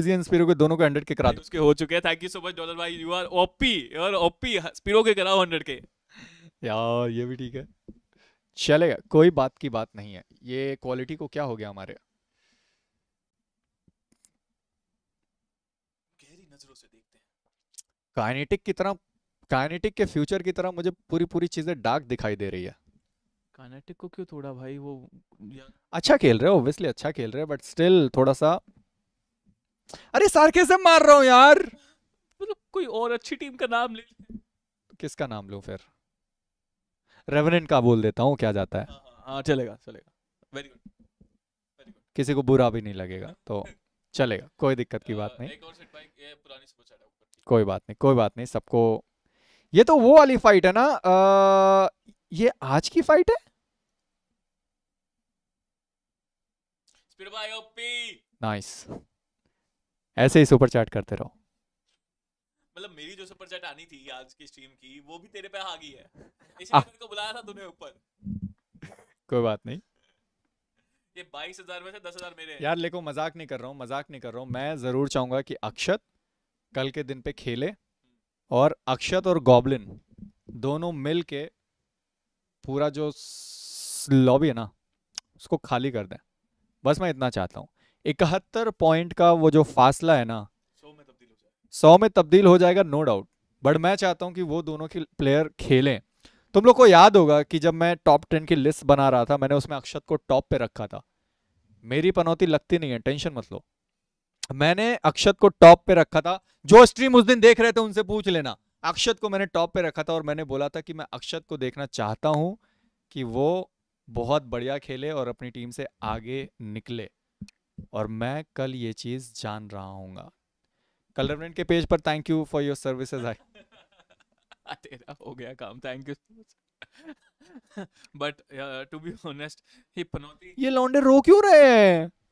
Spiro के दोनों को हंड्रेड के करा दो उसके हो चुके हैं thank you so much dollar भाई you are OP you OP स्पीरो के कराओ हंड्रेड के यार ये भी ठीक है चलेगा कोई बात की बात नहीं है ये क्वालिटी को क्या हो गया हमारे गहरी नजरों से देखते हैं काइनेटिक की तरह काइनेटिक के फ्यूचर की तरह मुझे पूरी पूरी चीजें डार्क दिखाई दे रही है काइनेटिक को क्यों थोड़ा भाई वो अच्छा खेल रहे हो ऑब्वियसली अच्छा खेल रहे हैं बट स्टिल थोड़ा सा अरे सार सार्केज्म मार रहा हूँ यार मतलब कोई और अच्छी टीम का नाम ले किसका नाम लो फिर रेवरेंट का बोल देता हूँ क्या जाता है हाँ, हाँ, हाँ चलेगा चलेगा वेरी गुड किसी को बुरा भी नहीं लगेगा तो चलेगा कोई दिक्कत की बात नहीं कोई बात नहीं कोई बात नहीं सबको ये तो वो वाली फाइट है ना आ, ये आज की फाइट है नाइस nice. ऐसे ही सुपर चैट करते रहो मतलब मेरी जो सुपर चैट आनी थी आज की स्ट्रीम की वो भी तेरे पे आ गई है इसलिए मेरे को बुलाया था तूने ऊपर कोई बात नहीं ये 22000 में से 10000 मेरे यार लेको मजाक नहीं कर रहा हूं मजाक नहीं कर रहा हूं मैं जरूर चाहूंगा कि अक्षत कल के दिन पे खेले और अक्षत और गॉबलिन दोनों मिल के पूरा जो लॉबी है ना उसको खाली कर दें बस मैं इतना चाहता हूँ इकहत्तर पॉइंट का वो जो फासला है ना सौ में तब्दील हो जाएगा नो डाउट बट मैं चाहता हूँ कि वो दोनों के प्लेयर खेलें तुम लोग को याद होगा कि जब मैं टॉप टेन की लिस्ट बना रहा था मैंने उसमें अक्षत को टॉप पे रखा था मेरी पनौती लगती नहीं है टेंशन मत लो मैंने अक्षत को टॉप पे रखा था जो स्ट्रीम उस दिन देख रहे थे उनसे पूछ लेना अक्षत को मैंने टॉप पे रखा था और मैंने बोला था कि मैं अक्षत को देखना चाहता हूं कि वो बहुत बढ़िया खेले और अपनी टीम से आगे निकले और मैं कल ये चीज़ जान रहा हूँ कलर के पेज पर thank you for your services I तेरा हो गया काम thank you but to be honest ये पनौती ये लौंडे रो क्यों रहे हैं